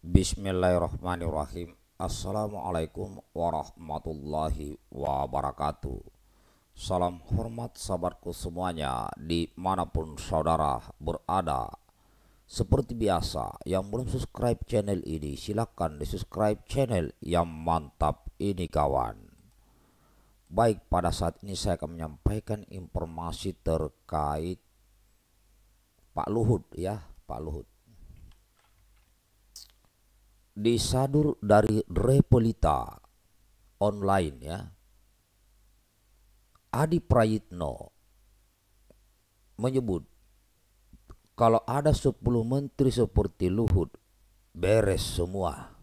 Bismillahirrahmanirrahim. Assalamualaikum warahmatullahi wabarakatuh. Salam hormat sahabatku semuanya dimanapun saudara berada. Seperti biasa, yang belum subscribe channel ini silahkan di subscribe channel yang mantap ini kawan. Baik, pada saat ini saya akan menyampaikan informasi terkait Pak Luhut ya, Pak Luhut disadur dari Repolita online ya. Adi Prayitno menyebut kalau ada 10 menteri seperti Luhut beres semua.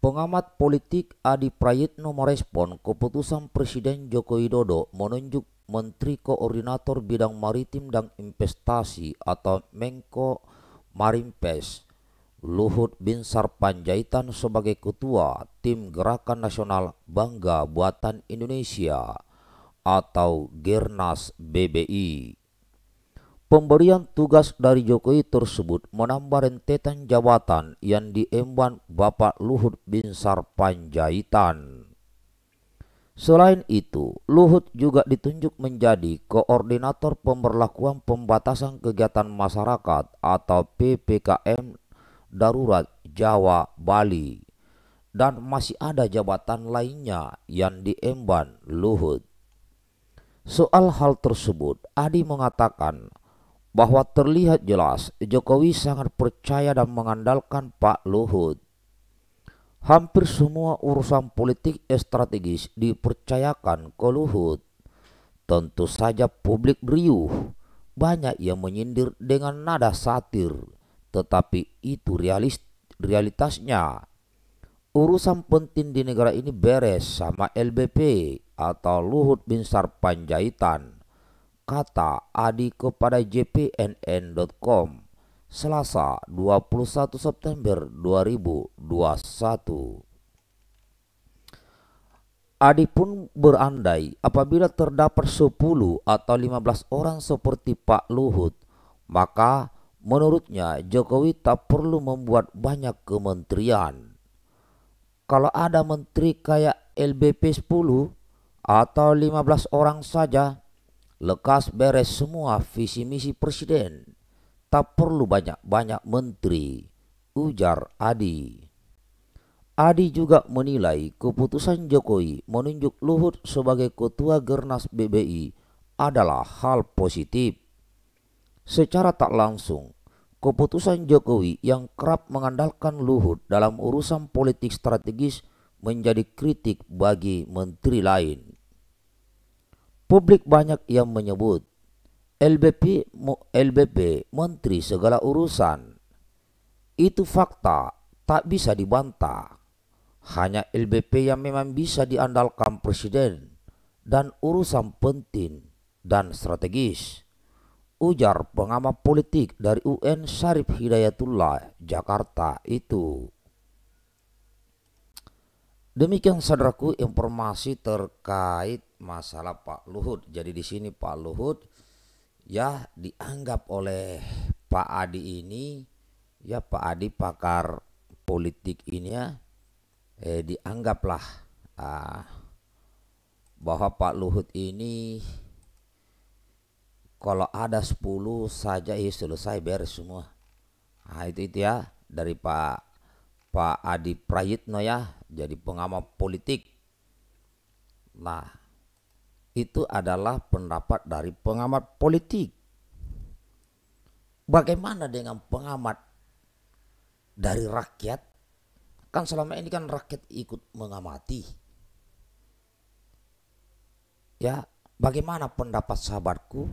Pengamat politik Adi Prayitno merespon keputusan Presiden Joko Widodo menunjuk Menteri Koordinator Bidang Maritim dan Investasi atau Menko Marimpes, Luhut bin Sarpanjaitan sebagai ketua tim Gerakan Nasional Bangga Buatan Indonesia atau Gernas BBI. Pemberian tugas dari Jokowi tersebut menambah rentetan jabatan yang diemban Bapak Luhut bin Sarpanjaitan. Selain itu, Luhut juga ditunjuk menjadi koordinator pemberlakuan pembatasan kegiatan masyarakat atau PPKM darurat Jawa Bali dan masih ada jabatan lainnya yang diemban Luhut. Soal hal tersebut, Adi mengatakan bahwa terlihat jelas Jokowi sangat percaya dan mengandalkan Pak Luhut. Hampir semua urusan politik strategis dipercayakan ke Luhut. Tentu saja publik riuh. Banyak yang menyindir dengan nada satir. Tetapi itu realis, realitasnya. Urusan penting di negara ini beres sama LBP atau Luhut Binsar Panjaitan. Kata Adi kepada jpnn.com. Selasa 21 September 2021 Adi pun berandai apabila terdapat 10 atau 15 orang seperti Pak Luhut, maka menurutnya Jokowi tak perlu membuat banyak kementerian. Kalau ada menteri kayak LBP 10 atau 15 orang saja, lekas beres semua visi misi presiden. Tak perlu banyak-banyak menteri, ujar Adi. Adi juga menilai keputusan Jokowi menunjuk Luhut sebagai ketua Gernas BBI adalah hal positif. Secara tak langsung, keputusan Jokowi yang kerap mengandalkan Luhut dalam urusan politik strategis menjadi kritik bagi menteri lain. Publik banyak yang menyebut LBP, LBP, menteri segala urusan. Itu fakta, tak bisa dibantah. Hanya LBP yang memang bisa diandalkan presiden dan urusan penting dan strategis. Ujar pengamat politik dari UN Syarif Hidayatullah, Jakarta itu. Demikian saudaraku informasi terkait masalah Pak Luhut. Jadi di sini Pak Luhut ya dianggap oleh Pak Adi ini ya Pak Adi pakar politik ini ya eh, dianggaplah ah, bahwa Pak Luhut ini kalau ada 10 saja ya selesai beres semua. Nah, itu itu ya dari Pak Pak Adi Prayitno ya jadi pengamat politik. Nah, itu adalah pendapat dari pengamat politik. Bagaimana dengan pengamat dari rakyat? Kan selama ini kan rakyat ikut mengamati. Ya, bagaimana pendapat sahabatku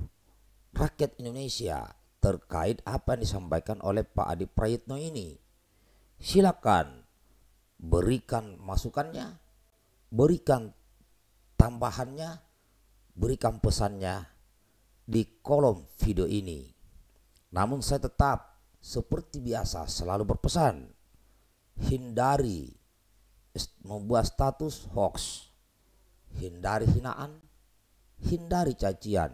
rakyat Indonesia terkait apa yang disampaikan oleh Pak Adi Prayitno ini? Silakan berikan masukannya, berikan tambahannya berikan pesannya di kolom video ini. Namun saya tetap seperti biasa selalu berpesan, hindari membuat status hoax, hindari hinaan, hindari cacian,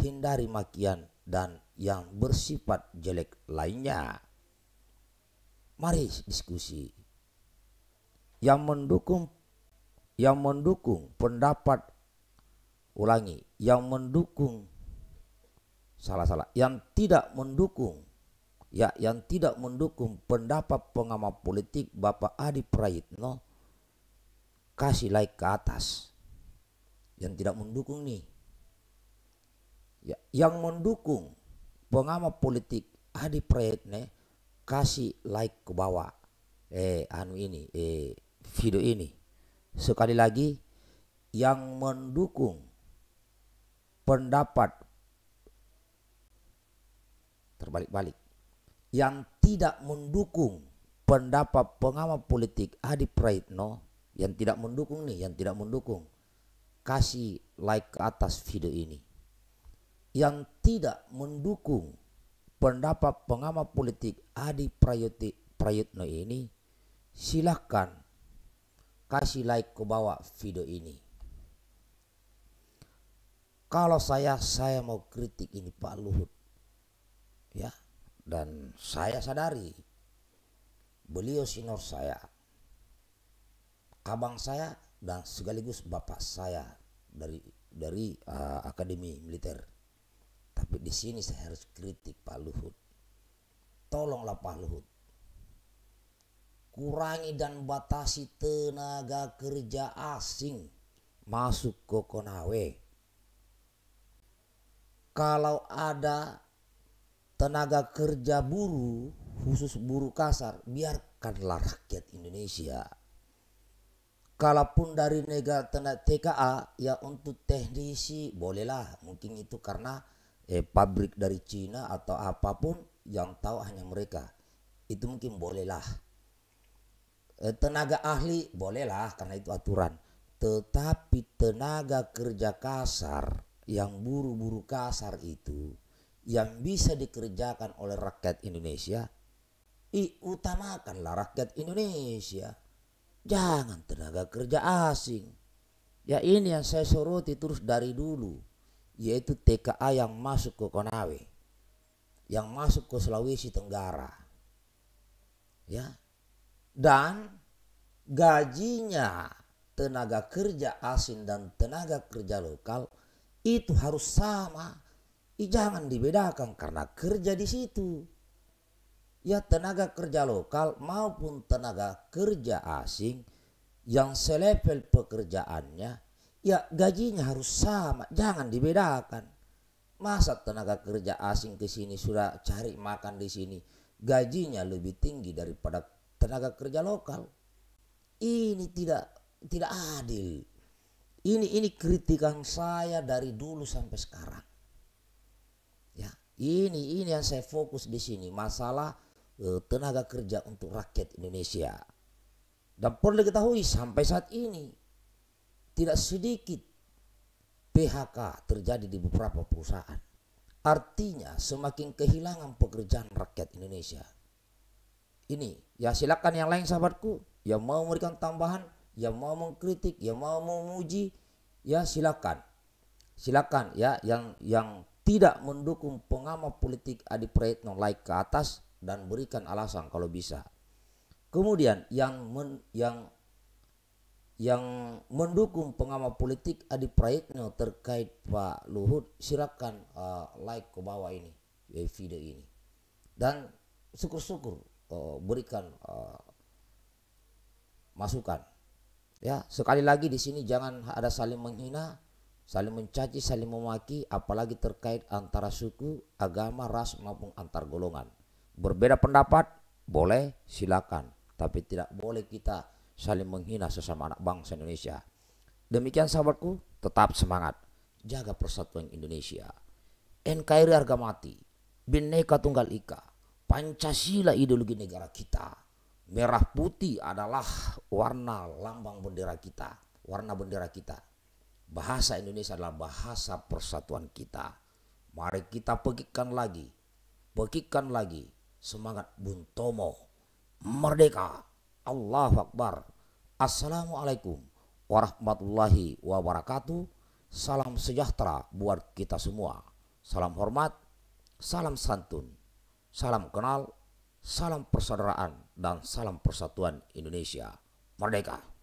hindari makian dan yang bersifat jelek lainnya. Mari diskusi. Yang mendukung yang mendukung pendapat ulangi yang mendukung salah-salah yang tidak mendukung ya yang tidak mendukung pendapat pengamat politik Bapak Adi Prayitno kasih like ke atas yang tidak mendukung nih ya yang mendukung pengamat politik Adi Prayitno kasih like ke bawah eh anu ini eh video ini sekali lagi yang mendukung pendapat terbalik-balik yang tidak mendukung pendapat pengamat politik Adi Praitno yang tidak mendukung nih, yang tidak mendukung kasih like ke atas video ini. Yang tidak mendukung pendapat pengamat politik Adi Prayuti, Prayutno ini silahkan kasih like ke bawah video ini. Kalau saya saya mau kritik ini Pak Luhut. Ya, dan saya sadari beliau senior saya. Abang saya dan sekaligus bapak saya dari dari uh, akademi militer. Tapi di sini saya harus kritik Pak Luhut. Tolonglah Pak Luhut kurangi dan batasi tenaga kerja asing masuk ke Konawe kalau ada tenaga kerja buruh khusus buruh kasar biarkanlah rakyat Indonesia kalaupun dari negara tenaga TKA ya untuk teknisi bolehlah mungkin itu karena eh, pabrik dari Cina atau apapun yang tahu hanya mereka itu mungkin bolehlah eh, tenaga ahli bolehlah karena itu aturan tetapi tenaga kerja kasar yang buru-buru kasar itu yang bisa dikerjakan oleh rakyat Indonesia, utamakanlah rakyat Indonesia. Jangan tenaga kerja asing. Ya ini yang saya soroti terus dari dulu, yaitu TKA yang masuk ke Konawe, yang masuk ke Sulawesi Tenggara. Ya. Dan gajinya tenaga kerja asing dan tenaga kerja lokal itu harus sama. I, jangan dibedakan karena kerja di situ. Ya tenaga kerja lokal maupun tenaga kerja asing yang selevel pekerjaannya ya gajinya harus sama, jangan dibedakan. Masa tenaga kerja asing ke sini sudah cari makan di sini, gajinya lebih tinggi daripada tenaga kerja lokal. Ini tidak tidak adil. Ini ini kritikan saya dari dulu sampai sekarang. Ya, ini ini yang saya fokus di sini masalah eh, tenaga kerja untuk rakyat Indonesia. Dan perlu diketahui sampai saat ini tidak sedikit PHK terjadi di beberapa perusahaan. Artinya semakin kehilangan pekerjaan rakyat Indonesia. Ini ya silakan yang lain sahabatku yang mau memberikan tambahan yang mau mengkritik, yang mau memuji, ya silakan. Silakan ya yang yang tidak mendukung pengamat politik Adi Prayitno like ke atas dan berikan alasan kalau bisa. Kemudian yang men, yang yang mendukung pengamat politik Adi Prayitno terkait Pak Luhut silakan uh, like ke bawah ini ya video ini dan syukur-syukur uh, berikan uh, masukan Ya, sekali lagi di sini jangan ada saling menghina, saling mencaci, saling memaki, apalagi terkait antara suku, agama, ras maupun antar golongan. Berbeda pendapat boleh, silakan, tapi tidak boleh kita saling menghina sesama anak bangsa Indonesia. Demikian sahabatku, tetap semangat, jaga persatuan Indonesia. NKRI harga mati, Bhinneka Tunggal Ika, Pancasila ideologi negara kita. Merah putih adalah warna lambang bendera kita, warna bendera kita. Bahasa Indonesia adalah bahasa persatuan kita. Mari kita pekikkan lagi, pekikkan lagi semangat Bung Tomo. Merdeka. Allah Akbar. Assalamualaikum warahmatullahi wabarakatuh. Salam sejahtera buat kita semua. Salam hormat, salam santun, salam kenal Salam persaudaraan dan salam persatuan Indonesia. Merdeka!